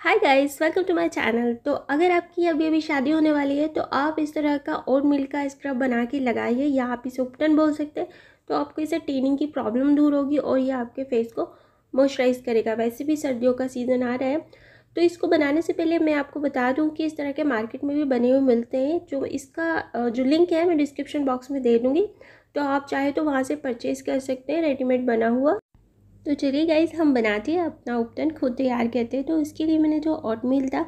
hi guys welcome to my channel तो अगर आपकी अभी अभी शादी होने वाली है तो आप इस तरह का ओट मिल्क का स्क्रब बना के लगाइए या आप इसे उपटन बोल सकते हैं तो आपको इसे टेनिंग की प्रॉब्लम दूर होगी और ये आपके फेस को मॉइस्चराइज करेगा वैसे भी सर्दियों का सीज़न आ रहा है तो इसको बनाने से पहले मैं आपको बता दूँ कि इस तरह के मार्केट में भी बने हुए मिलते हैं जो इसका जो लिंक है मैं डिस्क्रिप्शन बॉक्स में दे दूँगी तो आप चाहे तो वहाँ से परचेज़ कर सकते हैं रेडीमेड बना हुआ तो चलिए गाइज हम बनाते हैं अपना उपटन खुद तैयार करते हैं तो इसके लिए मैंने जो ऑट मिल था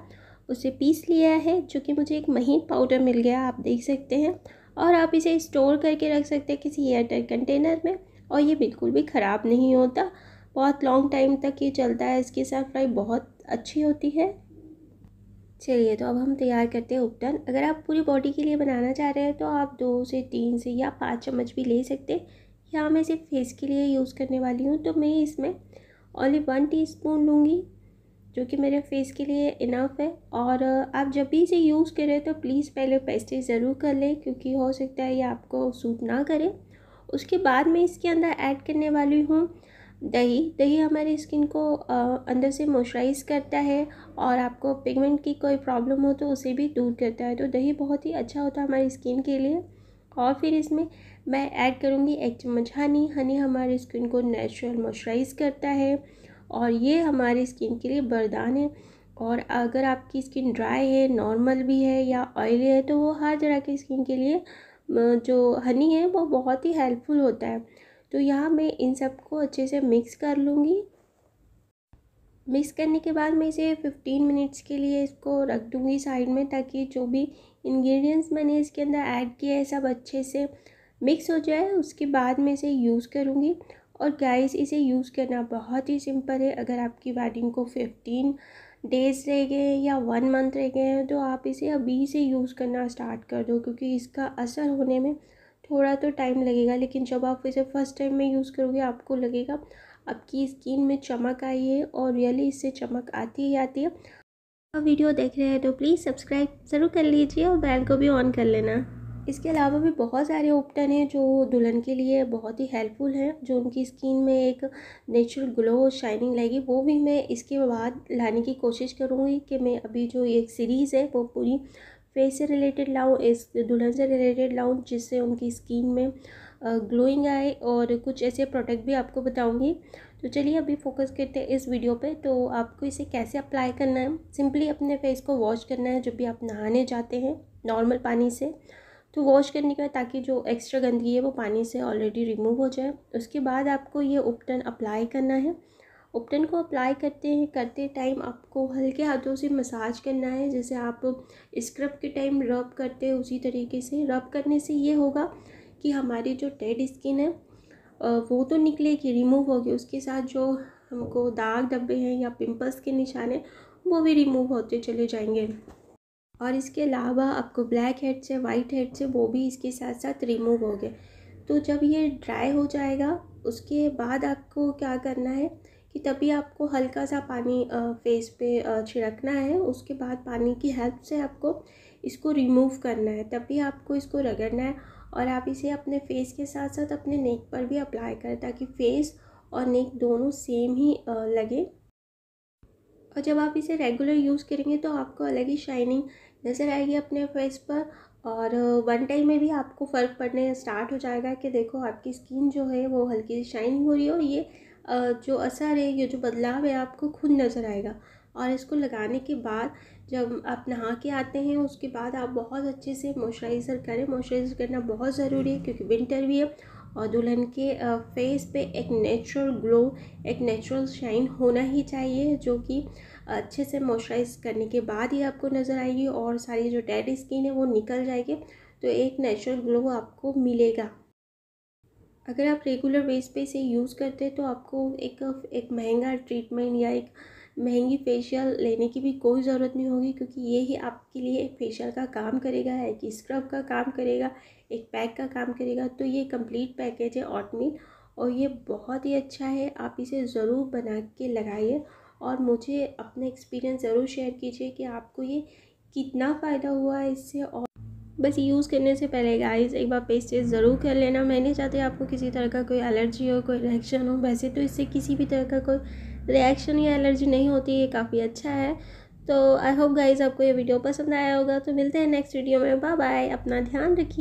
उसे पीस लिया है जो कि मुझे एक महीन पाउडर मिल गया आप देख सकते हैं और आप इसे स्टोर करके रख सकते हैं किसी एयरटेल कंटेनर में और ये बिल्कुल भी ख़राब नहीं होता बहुत लॉन्ग टाइम तक ये चलता है इसके साथ फ्राई बहुत अच्छी होती है चलिए तो अब हम तैयार करते हैं उपटन अगर आप पूरी बॉडी के लिए बनाना चाह रहे हैं तो आप दो से तीन से या पाँच चम्मच भी ले सकते हैं यहाँ मैं इसे फेस के लिए यूज़ करने वाली हूँ तो मैं इसमें ओनली वन टीस्पून लूँगी जो कि मेरे फेस के लिए इनफ है और आप जब भी इसे यूज़ करें तो प्लीज़ पहले पेस्ट्री ज़रूर कर लें क्योंकि हो सकता है ये आपको सूट ना करे उसके बाद मैं इसके अंदर ऐड करने वाली हूँ दही दही हमारी स्किन को अंदर से मॉइस्चराइज़ करता है और आपको पिगमेंट की कोई प्रॉब्लम हो तो उसे भी दूर करता है तो दही बहुत ही अच्छा होता है हमारी स्किन के लिए और फिर इसमें मैं ऐड करूँगी एक चम्मच हनी हनी हमारे स्किन को नेचुरल मॉइस्चराइज़ करता है और ये हमारी स्किन के लिए बरदान है और अगर आपकी स्किन ड्राई है नॉर्मल भी है या ऑयली है तो वो हर तरह की स्किन के लिए जो हनी है वो बहुत ही हेल्पफुल होता है तो यहाँ मैं इन सब को अच्छे से मिक्स कर लूँगी मिक्स करने के बाद मैं इसे 15 मिनट्स के लिए इसको रख दूँगी साइड में ताकि जो भी इंग्रेडिएंट्स मैंने इसके अंदर ऐड किया है सब अच्छे से मिक्स हो जाए उसके बाद मैं इसे यूज़ करूँगी और गाइस इसे यूज़ करना बहुत ही सिंपल है अगर आपकी वेडिंग को फिफ्टीन डेज रह गए हैं या वन मंथ रह गए हैं तो आप इसे अभी से यूज़ करना स्टार्ट कर दो क्योंकि इसका असर होने में थोड़ा तो टाइम लगेगा लेकिन जब आप इसे फ़र्स्ट टाइम में यूज़ करोगे आपको लगेगा आपकी स्किन में चमक आई है और रियली इससे चमक आती ही आती है वीडियो देख रहे हैं तो प्लीज़ सब्सक्राइब ज़रूर कर लीजिए और बैल को भी ऑन कर लेना इसके अलावा भी बहुत सारे उपटन हैं जो दुल्हन के लिए बहुत ही हेल्पफुल हैं जो उनकी स्किन में एक नेचुरल ग्लो शाइनिंग लगेगी वो भी मैं इसके बाद लाने की कोशिश करूँगी कि मैं अभी जो एक सीरीज़ है वो पूरी फेस से रिलेटेड लाऊँ इस दुल्हन से रिलेटेड लाऊँ जिससे उनकी स्किन में ग्लोइंग आए और कुछ ऐसे प्रोडक्ट भी आपको बताऊंगी तो चलिए अभी फोकस करते हैं इस वीडियो पे तो आपको इसे कैसे अप्लाई करना है सिंपली अपने फेस को वॉश करना है जब भी आप नहाने जाते हैं नॉर्मल पानी से तो वॉश करने के बाद ताकि जो एक्स्ट्रा गंदगी है वो पानी से ऑलरेडी रिमूव हो जाए उसके बाद आपको ये उपटन अप्लाई करना है उपटन को अप्लाई करते हैं करते टाइम आपको हल्के हाथों से मसाज करना है जैसे आप स्क्रब के टाइम रब करते हैं उसी तरीके से रब करने से ये होगा कि हमारी जो डेड स्किन है वो तो निकलेगी रिमूव होगी उसके साथ जो हमको दाग धब्बे हैं या पिंपल्स के निशान हैं वो भी रिमूव होते चले जाएंगे और इसके अलावा आपको ब्लैक हेड्स है वाइट हेड्स है वो भी इसके साथ साथ रिमूव हो गए तो जब ये ड्राई हो जाएगा उसके बाद आपको क्या करना है कि तभी आपको हल्का सा पानी फेस पे छिड़कना है उसके बाद पानी की हेल्प से आपको इसको रिमूव करना है तभी आपको इसको रगड़ना है और आप इसे अपने फेस के साथ साथ अपने नेक पर भी अप्लाई करें ताकि फेस और नेक दोनों सेम ही लगे और जब आप इसे रेगुलर यूज़ करेंगे तो आपको अलग ही शाइनिंग नज़र आएगी अपने फेस पर और वन टाइम में भी आपको फ़र्क पड़ने स्टार्ट हो जाएगा कि देखो आपकी स्किन जो है वो हल्की शाइनिंग हो रही है और ये जो असर है ये जो बदलाव है आपको खुद नज़र आएगा और इसको लगाने के बाद जब आप नहा के आते हैं उसके बाद आप बहुत अच्छे से मॉइस्चराइज़र करें मॉइस्चराइज़र करना बहुत ज़रूरी है क्योंकि विंटर भी है और दुल्हन के फेस पे एक नेचुरल ग्लो एक नेचुरल शाइन होना ही चाहिए जो कि अच्छे से मॉइस्चराइज करने के बाद ही आपको नज़र आएगी और सारी जो डेड स्किन है वो निकल जाएगी तो एक नेचुरल ग्लो आपको मिलेगा अगर आप रेगुलर बेस पे इसे यूज़ करते हैं तो आपको एक एक महंगा ट्रीटमेंट या एक महंगी फेशियल लेने की भी कोई ज़रूरत नहीं होगी क्योंकि ये ही आपके लिए एक फेशियल का काम करेगा एक स्क्रब का काम करेगा एक पैक का काम करेगा तो ये कंप्लीट पैकेज है ऑटमिल और ये बहुत ही अच्छा है आप इसे ज़रूर बना के लगाइए और मुझे अपना एक्सपीरियंस ज़रूर शेयर कीजिए कि आपको ये कितना फ़ायदा हुआ है इससे और बस यूज़ करने से पहले गाइस एक बार पेस्ट टेस्ट ज़रूर कर लेना मैं नहीं चाहती आपको किसी तरह का कोई एलर्जी हो कोई रिएक्शन हो वैसे तो इससे किसी भी तरह का कोई रिएक्शन या एलर्जी नहीं होती ये काफ़ी अच्छा है तो आई होप गाइज़ आपको ये वीडियो पसंद आया होगा तो मिलते हैं नेक्स्ट वीडियो में बाय बाय अपना ध्यान रखिए